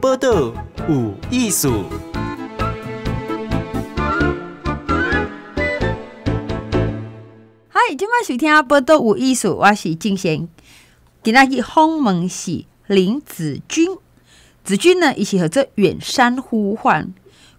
波多舞艺术。嗨，今麦喜听阿波多舞艺术，我是金贤。今天起访问是林子君，子君呢一起合作远山呼唤，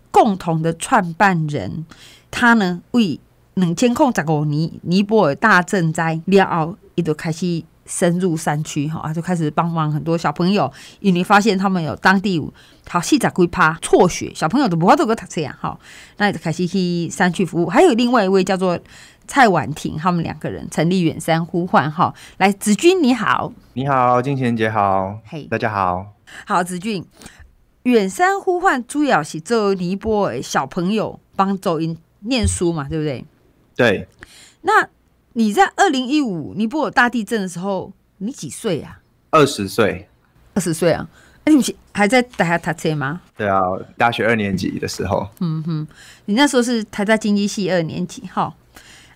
共同的创办人。他呢为两千零十五年尼泊尔大震灾了后，伊就开始。深入山区，哈，就开始帮忙很多小朋友，因为发现他们有当地好细仔龟趴辍学，小朋友都不怕这个他这样，哈。那开始去山区服务，还有另外一位叫做蔡婉婷，他们两个人成立远山呼唤，哈。来，子君你好，你好金贤姐好，嘿，大家好好，子君远山呼唤主要是做尼泊尔小朋友帮助因念书嘛，对不对？对，那。你在二零一五尼泊尔大地震的时候，你几岁啊？二十岁，二十岁啊？哎，你还在大学车吗？对啊，大学二年级的时候。嗯哼，你那时候是台大经济系二年级，哈？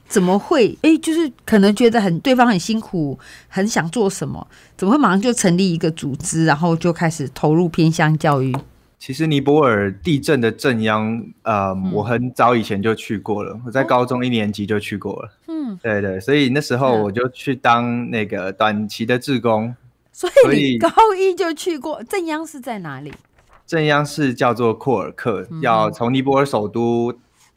怎么会？哎，就是可能觉得很对方很辛苦，很想做什么，怎么会马上就成立一个组织，然后就开始投入偏乡教育？其实尼泊尔地震的震央，呃，我很早以前就去过了，我在高中一年级就去过了。对对，所以那时候我就去当那个短期的志工。所以你高一就去过正央市，在哪里？正央市叫做库尔克，要从尼泊尔首都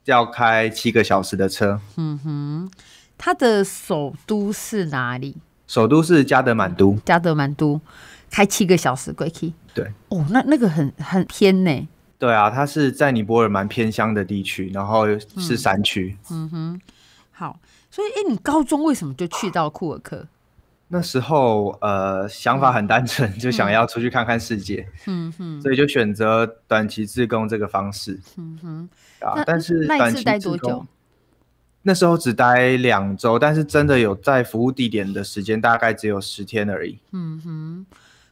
要开七个小时的车。嗯哼，它的首都是哪里？首都是加德满都。加德满都开七个小时过去？对。哦，那那个很很偏呢。对啊，它是在尼泊尔蛮偏乡的地区，然后是山区。嗯哼。所以，哎，你高中为什么就去到库尔克？那时候，呃，想法很单纯，就想要出去看看世界。嗯哼，所以就选择短期自工这个方式。嗯哼，啊，但是短期多久？那时候只待两周，但是真的有在服务地点的时间，大概只有十天而已。嗯哼，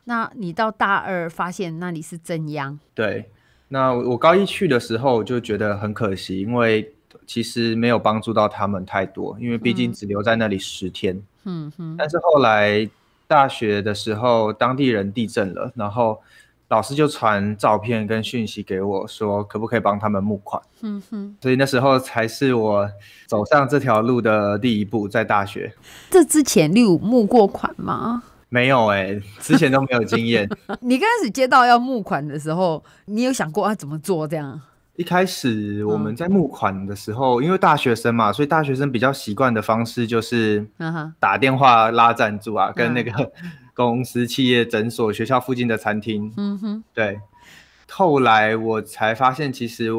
那你到大二发现那里是正央？对，那我高一去的时候就觉得很可惜，因为。其实没有帮助到他们太多，因为毕竟只留在那里十天。嗯哼。但是后来大学的时候，当地人地震了，然后老师就传照片跟讯息给我，说可不可以帮他们募款。嗯哼。所以那时候才是我走上这条路的第一步，在大学。这之前有募过款吗？没有哎，之前都没有经验。你刚开始接到要募款的时候，你有想过要怎么做这样？一开始我们在募款的时候，因为大学生嘛，所以大学生比较习惯的方式就是打电话拉赞助啊，跟那个 公司、企业、诊所、学校附近的餐厅。嗯哼。对。后来我才发现，其实，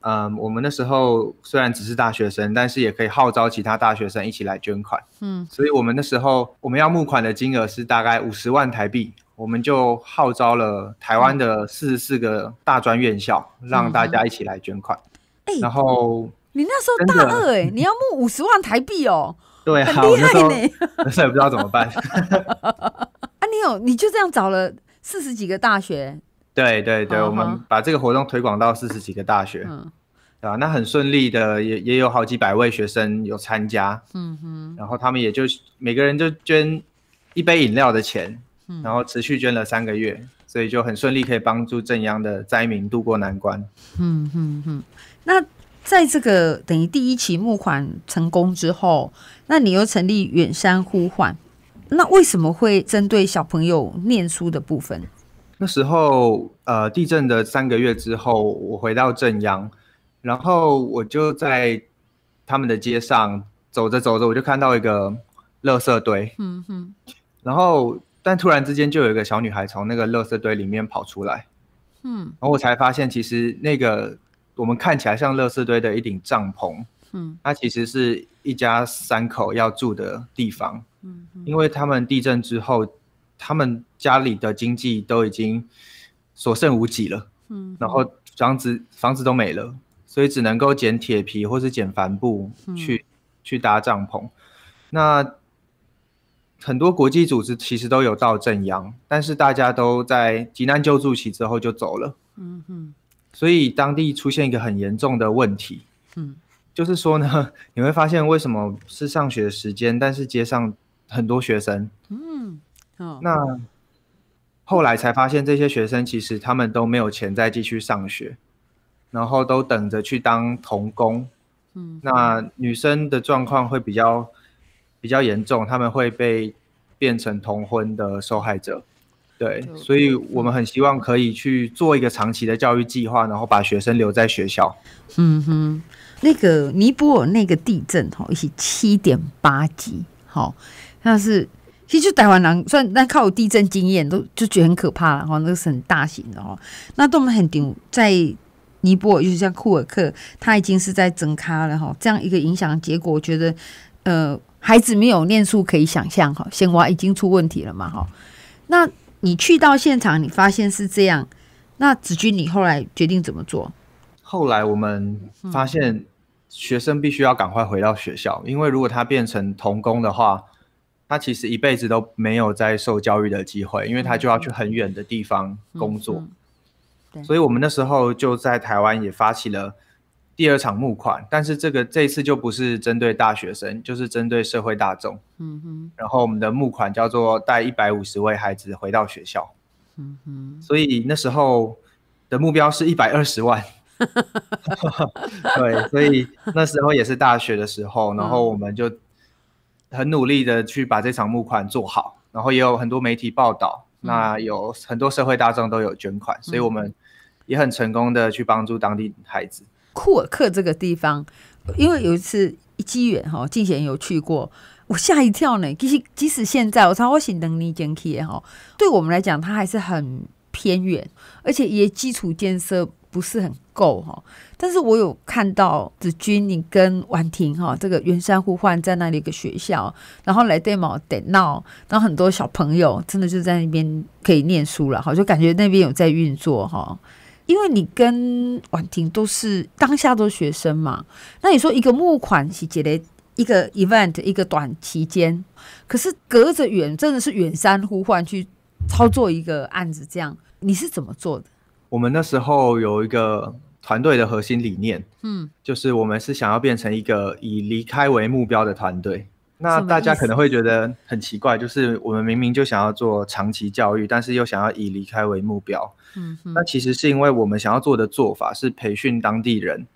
嗯，我们那时候虽然只是大学生，但是也可以号召其他大学生一起来捐款。嗯。所以，我们那时候我们要募款的金额是大概五十万台币。我们就号召了台湾的四十四个大专院校，让大家一起来捐款。哎，然后你那时候大二哎，你要募五十万台币哦，对，很厉害呢。那时候也 不知道怎么办。啊，你有你就这样找了四十几个大学？对对对，我们把这个活动推广到四十几个大学，嗯，啊，那很顺利的，也也有好几百位学生有参加，嗯哼，然后他们也就每个人就捐一杯饮料的钱。然后持续捐了三个月，所以就很顺利，可以帮助正央的灾民渡过难关。嗯嗯嗯。那在这个等于第一期募款成功之后，那你又成立远山呼唤？那为什么会针对小朋友念书的部分？那时候，呃，地震的三个月之后，我回到正央，然后我就在他们的街上走着走着，我就看到一个垃圾堆。嗯哼，然后。但突然之间，就有一个小女孩从那个垃圾堆里面跑出来，嗯，然后我才发现，其实那个我们看起来像垃圾堆的一顶帐篷，嗯，它其实是一家三口要住的地方，嗯，因为他们地震之后，他们家里的经济都已经所剩无几了，嗯，然后房子房子都没了，所以只能够捡铁皮或是捡帆布去去搭帐篷，那。很多国际组织其实都有到正阳，但是大家都在急难救助期之后就走了。嗯哼，所以当地出现一个很严重的问题。嗯，就是说呢，你会发现为什么是上学时间，但是街上很多学生。嗯，哦。那后来才发现，这些学生其实他们都没有钱再继续上学，然后都等着去当童工。嗯，那女生的状况会比较。比较严重，他们会被变成同婚的受害者，对，所以我们很希望可以去做一个长期的教育计划，然后把学生留在学校。嗯哼，那个尼泊尔那个地震哈，一起七点八级，好，那是其实就台湾人算，但靠有地震经验都就觉得很可怕了哈，那个是很大型的哈。那对我们很顶在尼泊尔就是像库尔克，他已经是在增咖了哈，这样一个影响结果，我觉得呃。孩子没有念书可以想象哈，先挖已经出问题了嘛哈。那你去到现场，你发现是这样。那子君，你后来决定怎么做？后来我们发现，学生必须要赶快回到学校，因为如果他变成童工的话，他其实一辈子都没有再受教育的机会，因为他就要去很远的地方工作。所以我们那时候就在台湾也发起了。第二场募款，但是这个这次就不是针对大学生，就是针对社会大众。嗯哼。然后我们的募款叫做带一百五十位孩子回到学校。嗯哼。所以那时候的目标是一百二十万。对，所以那时候也是大学的时候，然后我们就很努力的去把这场募款做好，然后也有很多媒体报道，那有很多社会大众都有捐款，所以我们也很成功的去帮助当地孩子。库尔克这个地方，因为有一次一机缘哈，进贤有去过，我吓一跳呢。其实即使现在我查我新能力检核哈，对我们来讲，它还是很偏远，而且也基础建设不是很够哈。但是我有看到子君你跟婉婷哈，这个云山互换在那里一个学校，然后来对毛得闹，然后很多小朋友真的就在那边可以念书了哈，就感觉那边有在运作哈。因为你跟婉婷都是当下的学生嘛，那你说一个募款是解的一个 event 一个短期间，可是隔着远真的是远山呼唤去操作一个案子，这样你是怎么做的？我们那时候有一个团队的核心理念，嗯，就是我们是想要变成一个以离开为目标的团队。那大家可能会觉得很奇怪，就是我们明明就想要做长期教育，但是又想要以离开为目标。嗯哼。那其实是因为我们想要做的做法是培训当地人，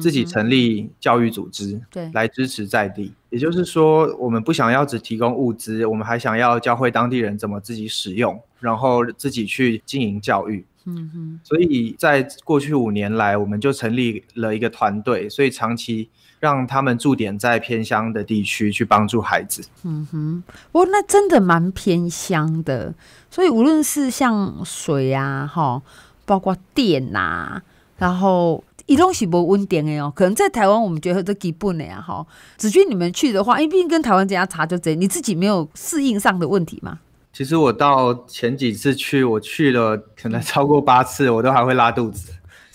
自己成立教育组织，对，来支持在地。也就是说，我们不想要只提供物资，我们还想要教会当地人怎么自己使用，然后自己去经营教育。嗯哼。所以在过去五年来，我们就成立了一个团队，所以长期。让他们驻点在偏乡的地区去帮助孩子。嗯哼，过那真的蛮偏乡的。所以无论是像水呀，哈，包括电呐，然后一东西不温点哎哦，可能在台湾我们觉得都基本的呀哈。子君你们去的话，因为毕竟跟台湾这样差就这你自己没有适应上的问题吗？其实我到前几次去，我去了可能超过八次，我都还会拉肚子。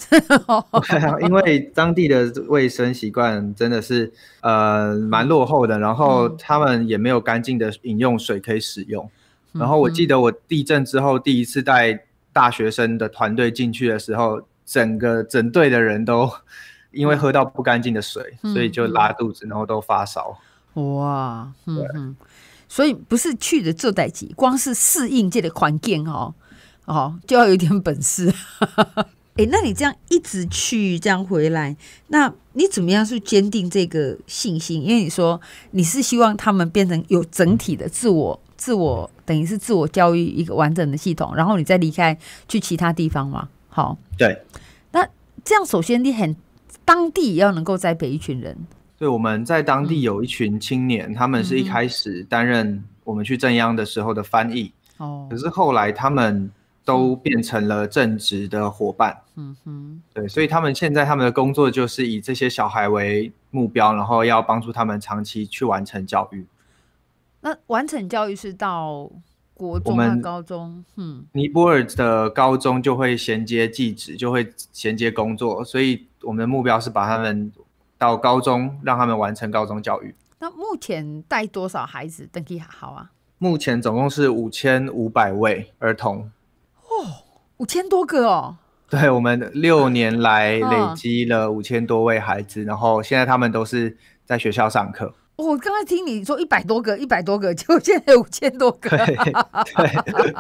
因为当地的卫生习惯真的是呃蛮落后的，然后他们也没有干净的饮用水可以使用。然后我记得我地震之后第一次带大学生的团队进去的时候，整个整队的人都因为喝到不干净的水，所以就拉肚子，然后都发烧。哇，嗯，所以不是去的就代级，光是适应这里环境哦，哦，就要有点本事。哎，那你这样一直去，这样回来，那你怎么样去坚定这个信心？因为你说你是希望他们变成有整体的自我，自我等于是自我教育一个完整的系统，然后你再离开去其他地方嘛？好，对。那这样首先你很当地也要能够栽培一群人。对，我们在当地有一群青年，他们是一开始担任我们去正央的时候的翻译。哦，可是后来他们。都变成了正直的伙伴。嗯哼，对，所以他们现在他们的工作就是以这些小孩为目标，然后要帮助他们长期去完成教育。那完成教育是到国中高中？嗯，尼泊尔的高中就会衔接继职，就会衔接工作，所以我们的目标是把他们到高中，让他们完成高中教育。那目前带多少孩子登记好啊，目前总共是五千五百位儿童。五千多个哦，对我们六年来累积了五千多位孩子，然后现在他们都是在学校上课。我刚刚听你说一百多个，一百多个，结果现在有五千多个。对，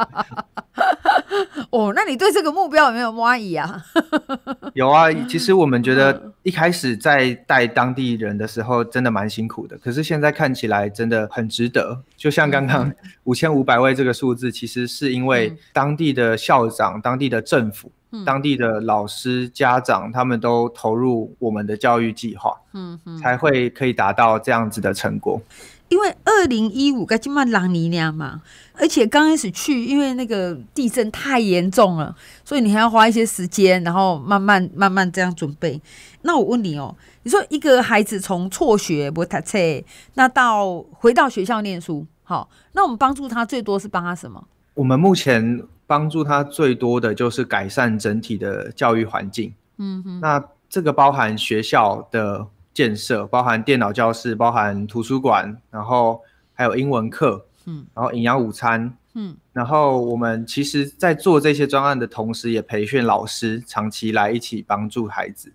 哦，那你对这个目标有没有怀疑啊？有啊，其实我们觉得一开始在带当地人的时候，真的蛮辛苦的。可是现在看起来真的很值得。就像刚刚五千五百位这个数字，其实是因为当地的校长、当地的政府。当地的老师、家长，他们都投入我们的教育计划，嗯哼，才会可以达到这样子的成果。因为二零一五，该今曼朗尼那嘛，而且刚开始去，因为那个地震太严重了，所以你还要花一些时间，然后慢慢慢慢这样准备。那我问你哦，你说一个孩子从辍学、不托车，那到回到学校念书，好，那我们帮助他最多是帮他什么？我们目前。帮助他最多的就是改善整体的教育环境。嗯哼，那这个包含学校的建设，包含电脑教室，包含图书馆，然后还有英文课。嗯，然后营养午餐。嗯，然后我们其实，在做这些专案的同时，也培训老师，长期来一起帮助孩子。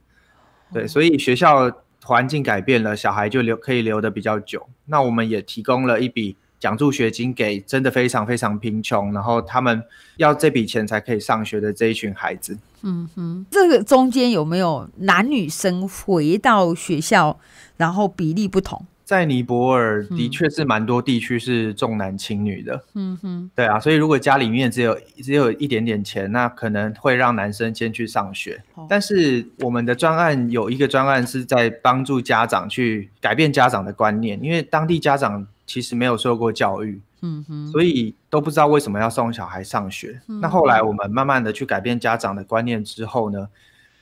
对，所以学校环境改变了，小孩就留可以留的比较久。那我们也提供了一笔。奖助学金给真的非常非常贫穷，然后他们要这笔钱才可以上学的这一群孩子。嗯哼，这个中间有没有男女生回到学校，然后比例不同？在尼泊尔的确是蛮多地区是重男轻女的。嗯哼，对啊，所以如果家里面只有只有一点点钱，那可能会让男生先去上学。但是我们的专案有一个专案是在帮助家长去改变家长的观念，因为当地家长。其实没有受过教育，嗯哼，所以都不知道为什么要送小孩上学。那后来我们慢慢的去改变家长的观念之后呢，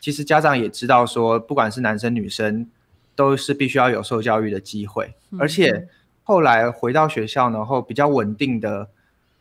其实家长也知道说，不管是男生女生，都是必须要有受教育的机会。而且后来回到学校，然后比较稳定的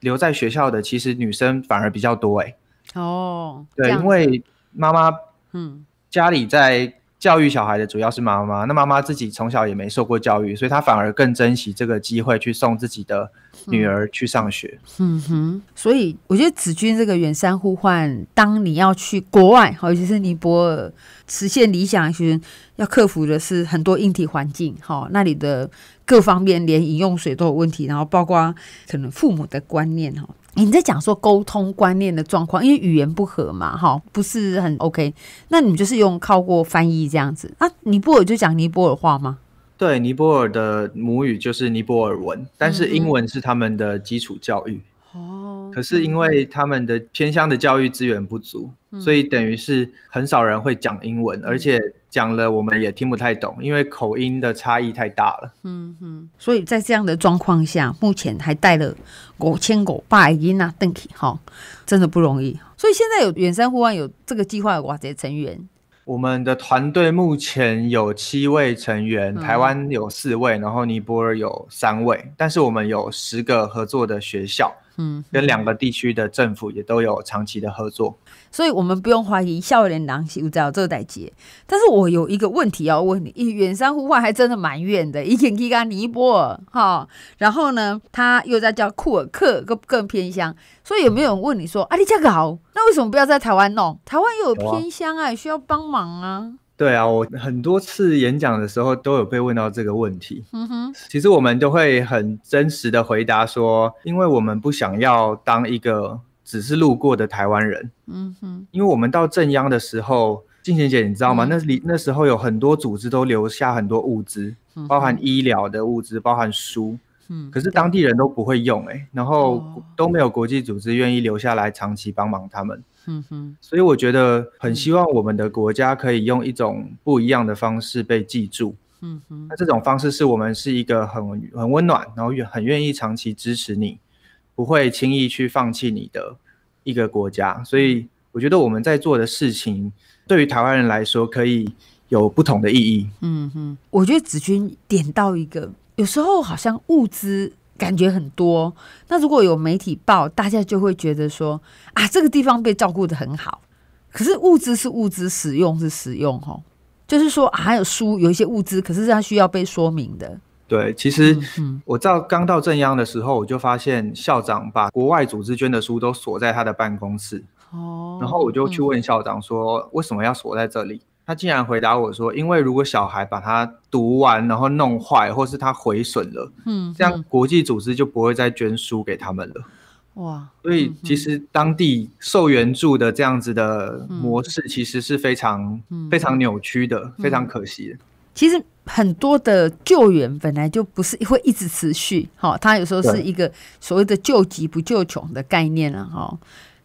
留在学校的，其实女生反而比较多。哎，哦，对，因为妈妈，嗯，家里在。教育小孩的主要是妈妈，那妈妈自己从小也没受过教育，所以她反而更珍惜这个机会去送自己的女儿去上学。嗯哼，所以我觉得子君这个远山呼唤，当你要去国外，尤其是尼泊尔实现理想时，要克服的是很多硬体环境，哈，那里的各方面连饮用水都有问题，然后包括可能父母的观念，哈。你在讲说沟通观念的状况，因为语言不合嘛，哈，不是很 OK。那你们就是用靠过翻译这样子啊？尼泊尔就讲尼泊尔话吗？对，尼泊尔的母语就是尼泊尔文，但是英文是他们的基础教育。哦，可是因为他们的偏向的教育资源不足，所以等于是很少人会讲英文，而且讲了我们也听不太懂，因为口音的差异太大了。嗯哼，所以在这样的状况下，目前还带了五千五百英啊 d 登 n 哈，真的不容易。所以现在有远山户外有这个计划，哇，这些成员，我们的团队目前有七位成员，台湾有四位，然后尼泊尔有三位，但是我们有十个合作的学校。嗯，跟两个地区的政府也都有长期的合作，所以我们不用怀疑，校园狼是有道这代接。但是我有一个问题要问你，远山呼唤还真的蛮远的，以前可以跟尼泊尔哈，然后呢他又在叫库尔克，更更偏乡，所以有没有人问你说啊，你价格好，那为什么不要在台湾弄？台湾又有偏乡啊，需要帮忙啊。对啊，我很多次演讲的时候都有被问到这个问题。嗯哼，其实我们都会很真实的回答说，因为我们不想要当一个只是路过的台湾人。嗯哼，因为我们到正央的时候，静贤姐，你知道吗？那里那时候有很多组织都留下很多物资，包含医疗的物资，包含书。嗯，可是当地人都不会用哎，然后都没有国际组织愿意留下来长期帮忙他们。嗯哼，所以我觉得很希望我们的国家可以用一种不一样的方式被记住。嗯哼，那这种方式是我们是一个很很温暖，然后很愿意长期支持你，不会轻易去放弃你的一个国家。所以我觉得我们在做的事情，对于台湾人来说可以有不同的意义。嗯哼，我觉得子君点到一个，有时候好像物资。感觉很多，那如果有媒体报，大家就会觉得说啊，这个地方被照顾的很好。可是物资是物资，使用是使用，吼，就是说还有书，有一些物资，可是它需要被说明的。对，其实我到刚到正央的时候，我就发现校长把国外组织捐的书都锁在他的办公室。哦，然后我就去问校长说，为什么要锁在这里？他竟然回答我说：“因为如果小孩把它读完，然后弄坏，或是它毁损了，嗯，这样国际组织就不会再捐书给他们了。”哇！所以其实当地受援助的这样子的模式，其实是非常非常扭曲的，非常可惜。其实很多的救援本来就不是会一直持续，哈，它有时候是一个所谓的“救急不救穷”的概念了，哈。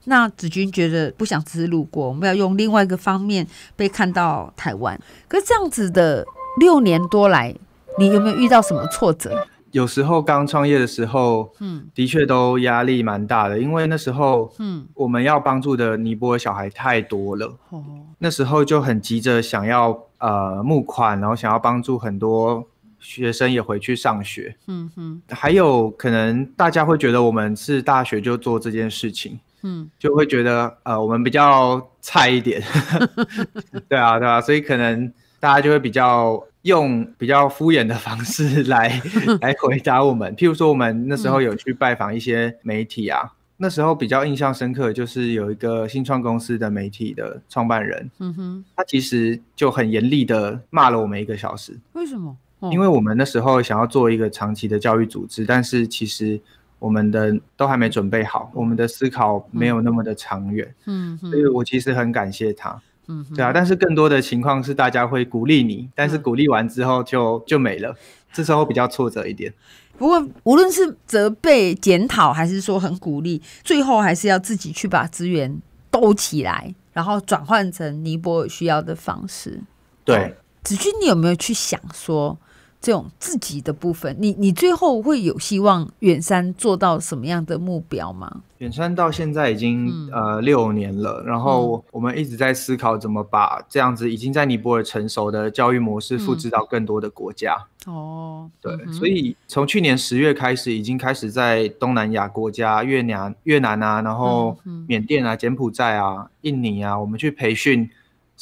那子君觉得不想只是路过，我们要用另外一个方面被看到台湾。可是这样子的六年多来，你有没有遇到什么挫折？有时候刚创业的时候，嗯，的确都压力蛮大的，因为那时候，嗯，我们要帮助的尼泊尔小孩太多了，那时候就很急着想要呃募款，然后想要帮助很多学生也回去上学。嗯哼，还有可能大家会觉得我们是大学就做这件事情。嗯，就会觉得呃，我们比较菜一点，对啊，对啊，所以可能大家就会比较用比较敷衍的方式来来回答我们。譬如说，我们那时候有去拜访一些媒体啊，那时候比较印象深刻，就是有一个新创公司的媒体的创办人，嗯哼，他其实就很严厉的骂了我们一个小时。为什么？因为我们那时候想要做一个长期的教育组织，但是其实。我们的都还没准备好，我们的思考没有那么的长远，嗯哼，所以我其实很感谢他，嗯哼，对啊，但是更多的情况是大家会鼓励你，但是鼓励完之后就就没了，这时候比较挫折一点。不过无论是责备、检讨，还是说很鼓励，最后还是要自己去把资源兜起来，然后转换成尼泊尔需要的方式。对，子君，你有没有去想说？这种自己的部分，你你最后会有希望远山做到什么样的目标吗？远山到现在已经呃六年了，然后我们一直在思考怎么把这样子已经在尼泊尔成熟的教育模式复制到更多的国家。哦，对，所以从去年十月开始，已经开始在东南亚国家越南、越南啊，然后缅甸啊、柬埔寨啊、印尼啊，我们去培训。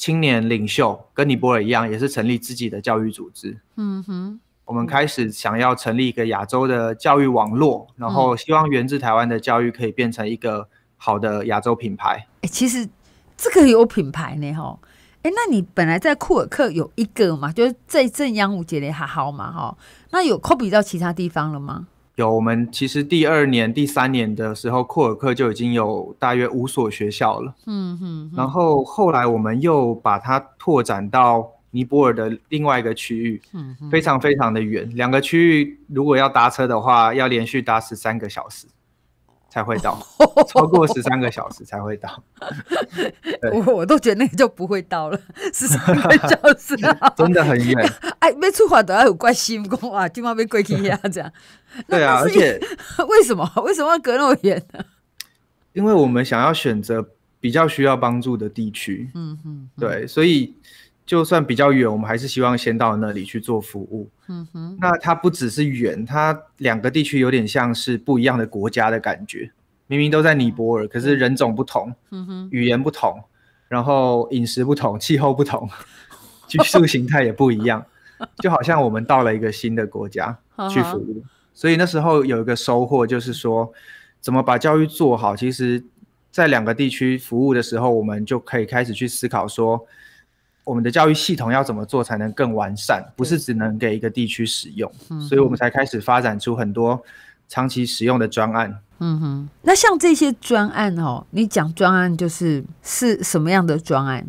青年领袖跟尼泊尔一样，也是成立自己的教育组织。嗯哼，我们开始想要成立一个亚洲的教育网络，然后希望源自台湾的教育可以变成一个好的亚洲品牌。哎，其实这个有品牌呢，哈。哎，那你本来在库尔克有一个嘛，就是在正央五节的还好嘛，哈。那有 copy 到其他地方了吗？有，我们其实第二年、第三年的时候，库尔克就已经有大约五所学校了。嗯哼，然后后来我们又把它拓展到尼泊尔的另外一个区域，嗯，非常非常的远，两个区域如果要搭车的话，要连续搭十三个小时。才会到，超过十三个小时才会到。我我都觉得那个就不会到了，十三个小时，真的很远。哎，没出发都要有关心，讲啊，今晚被鬼压这样。对啊，而且为什么？为什么要隔那么远呢？因为我们想要选择比较需要帮助的地区。嗯嗯，对，所以。就算比较远，我们还是希望先到那里去做服务。嗯哼，那它不只是远，它两个地区有点像是不一样的国家的感觉。明明都在尼泊尔，可是人种不同，嗯哼，语言不同，然后饮食不同，气候不同，居 住形态也不一样，就好像我们到了一个新的国家去服务。所以那时候有一个收获就是说，怎么把教育做好？其实，在两个地区服务的时候，我们就可以开始去思考说。我们的教育系统要怎么做才能更完善？不是只能给一个地区使用，所以我们才开始发展出很多长期使用的专案。嗯哼，那像这些专案哦，你讲专案就是是什么样的专案？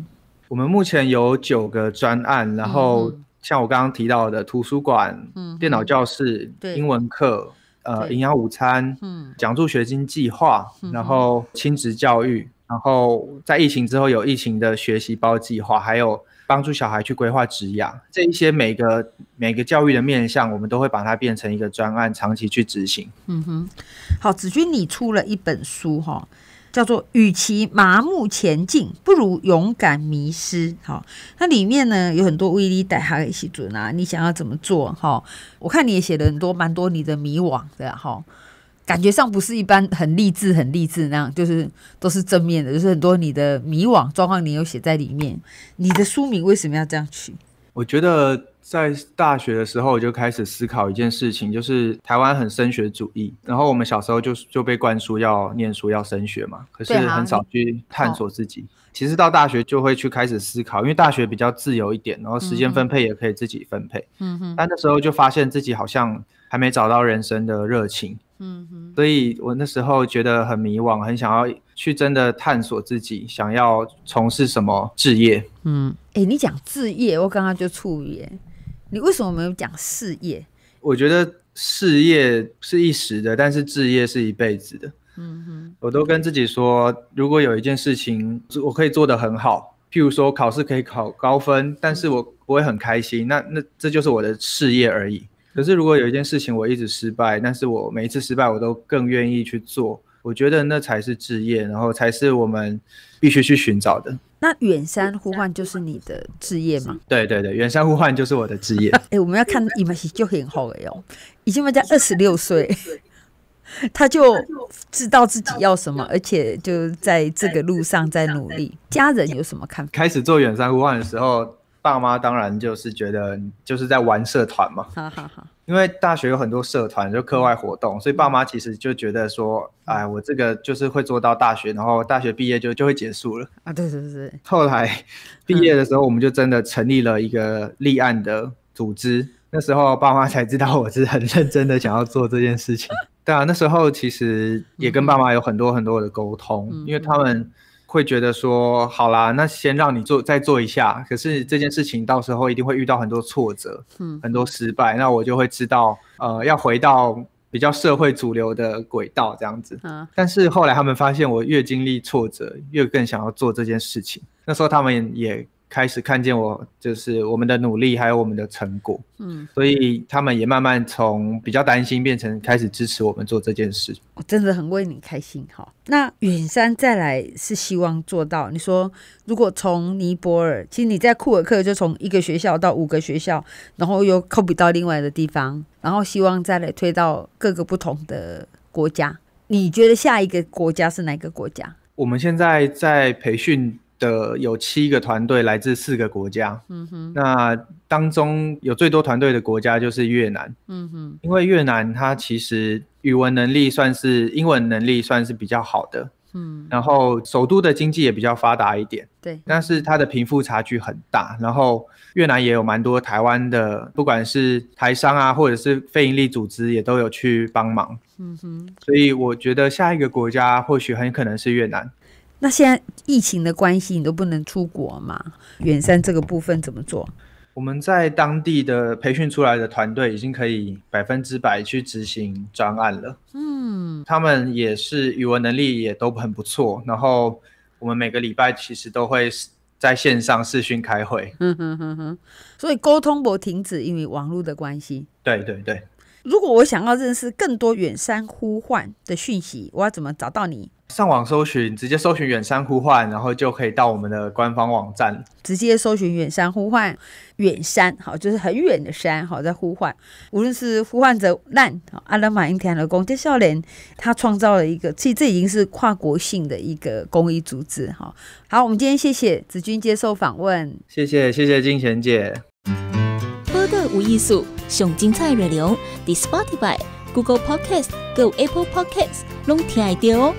我们目前有九个专案，然后像我刚刚提到的图书馆、电脑教室、英文课、呃营养午餐、奖助学金计划，然后亲职教育。然后在疫情之后，有疫情的学习包计划，还有帮助小孩去规划职业，这一些每个每个教育的面向，我们都会把它变成一个专案，长期去执行。嗯哼，好，子君，你出了一本书哈，叫做《与其麻木前进，不如勇敢迷失》。好，那里面呢有很多威力带他一起做哪？你想要怎么做哈？我看你也写了很多蛮多你的迷惘的哈。感觉上不是一般很励志、很励志那样，就是都是正面的，就是很多你的迷惘状况你有写在里面。你的书名为什么要这样取？我觉得在大学的时候我就开始思考一件事情，就是台湾很升学主义，然后我们小时候就就被灌输要念书、要升学嘛，可是很少去探索自己。其实到大学就会去开始思考，因为大学比较自由一点，然后时间分配也可以自己分配。嗯哼，但那时候就发现自己好像还没找到人生的热情。嗯哼，所以我那时候觉得很迷惘，很想要去真的探索自己，想要从事什么职业。嗯，哎，你讲置业，我刚刚就处语。你为什么没有讲事业？我觉得事业是一时的，但是置业是一辈子的。嗯哼，我都跟自己说，如果有一件事情我可以做得很好，譬如说考试可以考高分，但是我不会很开心。那那这就是我的事业而已。可是，如果有一件事情我一直失败，但是我每一次失败，我都更愿意去做。我觉得那才是职业，然后才是我们必须去寻找的。那远山呼唤就是你的职业吗？对对对，远山呼唤就是我的职业。哎，我们要看你们就很好了哟，已经问在二十六岁，他就知道自己要什么，而且就在这个路上在努力。家人有什么看法？开始做远山呼唤的时候。爸妈当然就是觉得就是在玩社团嘛，好好好。因为大学有很多社团，就课外活动，所以爸妈其实就觉得说，哎，我这个就是会做到大学，然后大学毕业就就会结束了啊。对对对对。后来毕业的时候，我们就真的成立了一个立案的组织，那时候爸妈才知道我是很认真的想要做这件事情。对啊，那时候其实也跟爸妈有很多很多的沟通，因为他们。会觉得说，好啦，那先让你做，再做一下。可是这件事情到时候一定会遇到很多挫折，嗯，很多失败，那我就会知道，呃，要回到比较社会主流的轨道这样子。嗯，但是后来他们发现，我越经历挫折，越更想要做这件事情。那时候他们也。开始看见我，就是我们的努力还有我们的成果，嗯，所以他们也慢慢从比较担心变成开始支持我们做这件事。我真的很为你开心哈。那远山再来是希望做到你说，如果从尼泊尔，其实你在库尔克就从一个学校到五个学校，然后又 copy 到另外的地方，然后希望再来推到各个不同的国家。你觉得下一个国家是哪个国家？我们现在在培训。的有七个团队来自四个国家，嗯哼，那当中有最多团队的国家就是越南，嗯哼，因为越南它其实语文能力算是英文能力算是比较好的，嗯，然后首都的经济也比较发达一点，对，但是它的贫富差距很大，然后越南也有蛮多台湾的，不管是台商啊，或者是非营利组织也都有去帮忙，嗯哼，所以我觉得下一个国家或许很可能是越南。那现在疫情的关系，你都不能出国嘛？远山这个部分怎么做？我们在当地的培训出来的团队已经可以百分之百去执行专案了。嗯，他们也是语文能力也都很不错。然后我们每个礼拜其实都会在线上视讯开会。嗯哼哼哼。所以沟通不停止，因为网络的关系。对对对。如果我想要认识更多远山呼唤的讯息，我要怎么找到你？上网搜寻，直接搜寻“远山呼唤”，然后就可以到我们的官方网站。直接搜寻“远山呼唤”，远山，好，就是很远的山，好，在呼唤。无论是呼唤者难，阿拉马英天的公，这笑脸，他创造了一个，其实这已经是跨国性的一个公益组织，哈。好，我们今天谢谢子君接受访问，谢谢，谢谢金贤姐。播客无艺术，熊精彩内流 The Spotify，Google p o d c a s t Go Apple p o d c a s t 拢听一到哦。